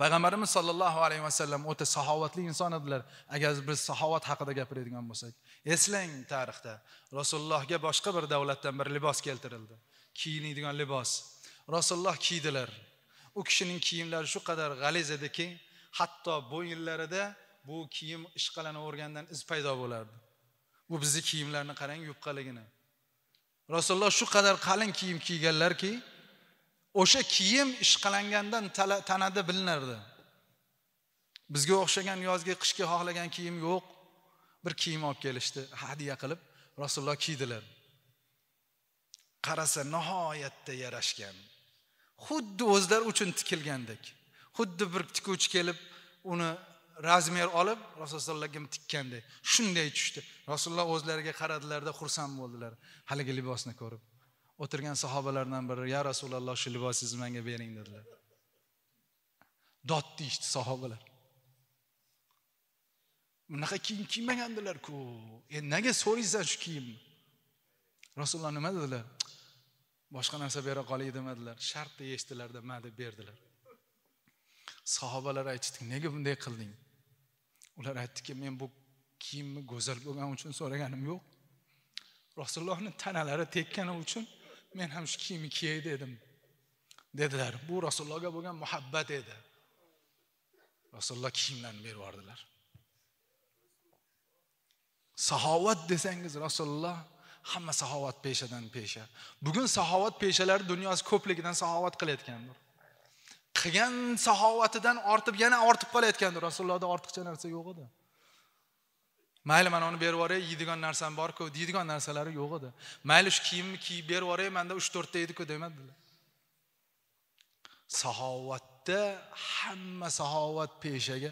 payg'ambarimiz sollallohu alayhi vasallam o'ta saxovatli inson edilar agar biz saxovat haqida gapiradigan bo'lsak eslang tarixda rasulullohga boshqa bir davlatdan bir libos keltirildi kiyinadigan libos rasululloh kiydilar u kishining kiyimlari shu qadar g'aliz ediki hatto bo'yinlarida bu kiyim ishqalanavergandan iz paydo bo'lardi bu bizni kiyimlarni qarang yupqaligini rasululloh shu qadar qalin kiyim kiyganlarki o'sha kiyim ishqalangandan tanada bilinardi bizga o'xshagan yozgi qishki xohlagan kiyim yo'q bir kiyim olib kelishdi hadya qilib rasululloh kiydilar qarasa nihoyatda yarashgan xuddi o'zlari uchun tikilgandek xuddi bir tikuvchi kelib uni razmer olib rasulullohga tikkandek shunday tushdi rasululloh o'zlariga qaradilarda xursand bo'ldilar haligi libosni ko'rib o'tirgan sahobalardan biri ya rasululloh shu libosingizni menga bering dedilar dod deyishdi sahobalar bunaqa kiyim kiymagandilarku endi nega so'raysan shu kiyimni rasululloh nima dedilar boshqa narsa bera qolay demadilar shartni eshitdilarda ma deb berdilar sahobalar aytishdi nega bunday qilding ular aytdiki men bu kiyimni go'zal bo'lgani uchun so'raganim yo'q rasulullohni tanalari tekkani uchun men ham shu kiyimni kiyay dedim dedilar bu rasulullohga bo'lgan muhabbat edi rasululloh kiyimlarni berib yubordilar saxovat desangiz rasululloh hamma saxovat peshadan pesha bugun saxovat peshalari dunyosi ko'pligidan saxovat qilayotgandir qilgan saxovatidan ortib yana ortib qolayotgandir rasulullohda ortiqcha narsa yo'q edi mayli mana uni berib yuboray yeydigan narsam borku deydigan narsalari yo'q edi mayli shu kiyimni kiyib berib yuboray manda uch to'rtta ediku demadilar saxovatda hamma saxovat peshaga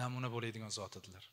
namuna bo'ladigan zot edilar